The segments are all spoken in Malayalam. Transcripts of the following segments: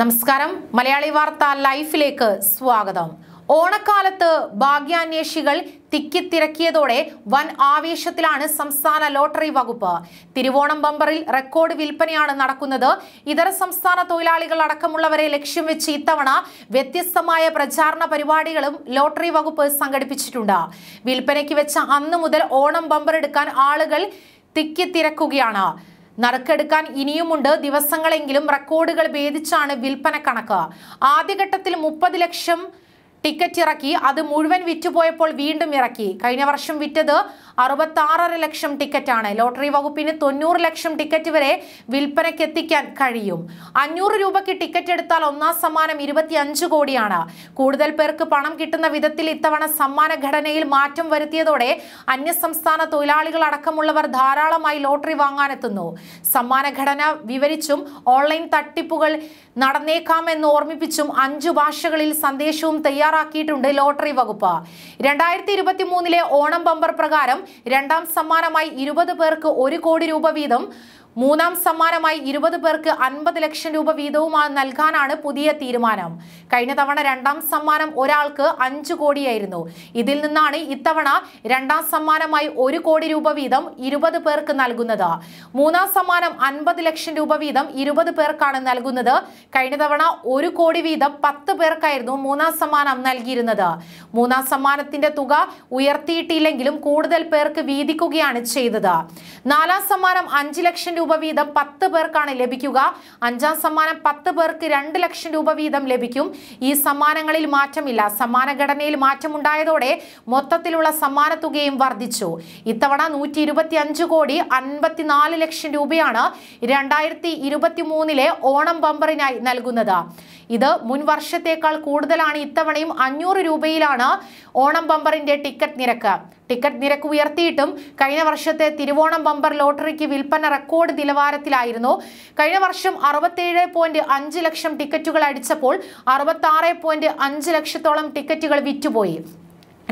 നമസ്കാരം മലയാളി വാർത്ത ലൈഫിലേക്ക് സ്വാഗതം ഓണക്കാലത്ത് ഭാഗ്യാന്വേഷികൾ തിക്കിത്തിരക്കിയതോടെ വൻ ആവേശത്തിലാണ് സംസ്ഥാന ലോട്ടറി വകുപ്പ് തിരുവോണം ബമ്പറിൽ റെക്കോർഡ് വിൽപ്പനയാണ് നടക്കുന്നത് ഇതര സംസ്ഥാന തൊഴിലാളികൾ അടക്കമുള്ളവരെ ലക്ഷ്യം വെച്ച് ഇത്തവണ വ്യത്യസ്തമായ പ്രചാരണ പരിപാടികളും ലോട്ടറി വകുപ്പ് സംഘടിപ്പിച്ചിട്ടുണ്ട് വിൽപ്പനയ്ക്ക് വെച്ച അന്ന് മുതൽ ഓണം ബമ്പർ എടുക്കാൻ ആളുകൾ തിക്കിത്തിരക്കുകയാണ് നറുക്കെടുക്കാൻ ഇനിയുമുണ്ട് ദിവസങ്ങളെങ്കിലും റെക്കോർഡുകൾ ഭേദിച്ചാണ് വിൽപ്പന കണക്ക് ആദ്യഘട്ടത്തിൽ മുപ്പത് ലക്ഷം ടിക്കറ്റ് ഇറക്കി അത് മുഴുവൻ വിറ്റുപോയപ്പോൾ വീണ്ടും ഇറക്കി കഴിഞ്ഞ വർഷം വിറ്റത് അറുപത്താറര ലക്ഷം ടിക്കറ്റാണ് ലോട്ടറി വകുപ്പിന് തൊണ്ണൂറ് ലക്ഷം ടിക്കറ്റ് വരെ വിൽപ്പനയ്ക്ക് എത്തിക്കാൻ കഴിയും അഞ്ഞൂറ് രൂപയ്ക്ക് ടിക്കറ്റ് എടുത്താൽ ഒന്നാം സമ്മാനം ഇരുപത്തിയഞ്ച് കോടിയാണ് കൂടുതൽ പേർക്ക് പണം കിട്ടുന്ന വിധത്തിൽ ഇത്തവണ സമ്മാന ഘടനയിൽ മാറ്റം വരുത്തിയതോടെ അന്യസംസ്ഥാന തൊഴിലാളികൾ അടക്കമുള്ളവർ ധാരാളമായി ലോട്ടറി വാങ്ങാനെത്തുന്നു സമ്മാന ഘടന വിവരിച്ചും ഓൺലൈൻ തട്ടിപ്പുകൾ നടന്നേക്കാമെന്ന് ഓർമ്മിപ്പിച്ചും അഞ്ചു ഭാഷകളിൽ സന്ദേശവും തയ്യാർ തയ്യാറാക്കിയിട്ടുണ്ട് ലോട്ടറി വകുപ്പ് രണ്ടായിരത്തി ഇരുപത്തി മൂന്നിലെ ഓണം ബമ്പർ പ്രകാരം രണ്ടാം സമ്മാനമായി ഇരുപത് പേർക്ക് ഒരു കോടി രൂപ വീതം മൂന്നാം സമ്മാനമായി ഇരുപത് പേർക്ക് അൻപത് ലക്ഷം രൂപ വീതവുമാണ് നൽകാനാണ് പുതിയ തീരുമാനം കഴിഞ്ഞ തവണ രണ്ടാം സമ്മാനം ഒരാൾക്ക് അഞ്ചു കോടിയായിരുന്നു ഇതിൽ നിന്നാണ് ഇത്തവണ രണ്ടാം സമ്മാനമായി ഒരു കോടി രൂപ വീതം ഇരുപത് പേർക്ക് നൽകുന്നത് മൂന്നാം സമ്മാനം അൻപത് ലക്ഷം രൂപ വീതം ഇരുപത് പേർക്കാണ് നൽകുന്നത് കഴിഞ്ഞ തവണ ഒരു കോടി വീതം പത്ത് പേർക്കായിരുന്നു മൂന്നാം സമ്മാനം നൽകിയിരുന്നത് മൂന്നാം സമ്മാനത്തിന്റെ തുക ഉയർത്തിയിട്ടില്ലെങ്കിലും കൂടുതൽ പേർക്ക് വീതിക്കുകയാണ് ചെയ്തത് നാലാം സമ്മാനം അഞ്ചു ലക്ഷം രൂപ വീതം പത്ത് പേർക്കാണ് ലഭിക്കുക അഞ്ചാം സമ്മാനം പത്ത് പേർക്ക് രണ്ട് ലക്ഷം രൂപ വീതം ലഭിക്കും ഈ സമ്മാനങ്ങളിൽ മാറ്റമില്ല സമ്മാന ഘടനയിൽ മാറ്റമുണ്ടായതോടെ മൊത്തത്തിലുള്ള സമ്മാന തുകയും വർദ്ധിച്ചു ഇത്തവണ നൂറ്റി ഇരുപത്തി അഞ്ച് കോടി അൻപത്തിനാല് ലക്ഷം രൂപയാണ് രണ്ടായിരത്തി ഇരുപത്തി മൂന്നിലെ ഓണം ബമ്പറിനായി നൽകുന്നത് ഇത് മുൻ വർഷത്തേക്കാൾ കൂടുതലാണ് ഇത്തവണയും അഞ്ഞൂറ് രൂപയിലാണ് ഓണം ബമ്പറിന്റെ ടിക്കറ്റ് നിരക്ക് ടിക്കറ്റ് നിരക്ക് ഉയർത്തിയിട്ടും കഴിഞ്ഞ വർഷത്തെ തിരുവോണം ബമ്പർ ലോട്ടറിക്ക് വിൽപ്പന റെക്കോർഡ് നിലവാരത്തിലായിരുന്നു കഴിഞ്ഞ വർഷം അറുപത്തി ലക്ഷം ടിക്കറ്റുകൾ അടിച്ചപ്പോൾ അറുപത്തി ലക്ഷത്തോളം ടിക്കറ്റുകൾ വിറ്റുപോയി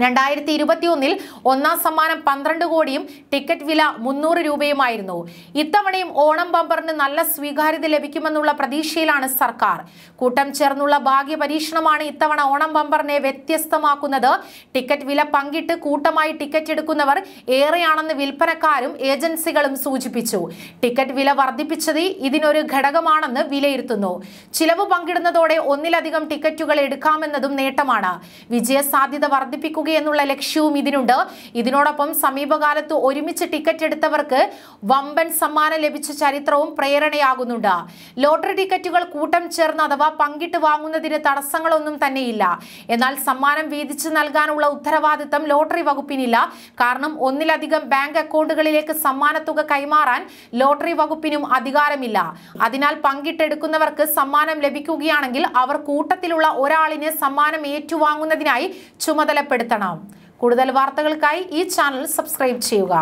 രണ്ടായിരത്തി ഒന്നിൽ ഒന്നാം സമ്മാനം പന്ത്രണ്ട് കോടിയും ടിക്കറ്റ് വില മുന്നൂറ് രൂപയുമായിരുന്നു ഇത്തവണയും ഓണം ബമ്പറിന് നല്ല സ്വീകാര്യത ലഭിക്കുമെന്നുള്ള പ്രതീക്ഷയിലാണ് സർക്കാർ കൂട്ടം ചേർന്നുള്ള ഭാഗ്യ പരീക്ഷണമാണ് ഇത്തവണ ഓണം ബമ്പറിനെ വ്യത്യസ്തമാക്കുന്നത് ടിക്കറ്റ് വില പങ്കിട്ട് കൂട്ടമായി ടിക്കറ്റ് എടുക്കുന്നവർ ഏറെയാണെന്ന് വിൽപ്പനക്കാരും ഏജൻസികളും സൂചിപ്പിച്ചു ടിക്കറ്റ് വില വർദ്ധിപ്പിച്ചത് ഇതിനൊരു ഘടകമാണെന്ന് വിലയിരുത്തുന്നു ചിലവ് പങ്കിടുന്നതോടെ ഒന്നിലധികം ടിക്കറ്റുകൾ എടുക്കാമെന്നതും നേട്ടമാണ് വിജയസാധ്യത വർദ്ധിപ്പിക്കുക എന്നുള്ള ലക്ഷ്യവും ഇതിനുണ്ട് ഇതിനോടൊപ്പം സമീപകാലത്ത് ഒരുമിച്ച് ടിക്കറ്റ് എടുത്തവർക്ക് വമ്പൻ സമ്മാനം ലഭിച്ച ചരിത്രവും പ്രേരണയാകുന്നുണ്ട് ലോട്ടറി ടിക്കറ്റുകൾ കൂട്ടം ചേർന്ന് അഥവാ പങ്കിട്ട് വാങ്ങുന്നതിന് തടസ്സങ്ങളൊന്നും തന്നെയില്ല എന്നാൽ സമ്മാനം വീതിച്ച് നൽകാനുള്ള ഉത്തരവാദിത്തം ലോട്ടറി വകുപ്പിനില്ല കാരണം ഒന്നിലധികം ബാങ്ക് അക്കൗണ്ടുകളിലേക്ക് സമ്മാനത്തുക കൈമാറാൻ ലോട്ടറി വകുപ്പിനും അധികാരമില്ല അതിനാൽ പങ്കിട്ടെടുക്കുന്നവർക്ക് സമ്മാനം ലഭിക്കുകയാണെങ്കിൽ അവർ കൂട്ടത്തിലുള്ള ഒരാളിനെ സമ്മാനം ഏറ്റുവാങ്ങുന്നതിനായി ചുമതലപ്പെടുത്തണം കാണാം കൂടുതൽ വാർത്തകൾക്കായി ഈ ചാനൽ സബ്സ്ക്രൈബ് ചെയ്യുക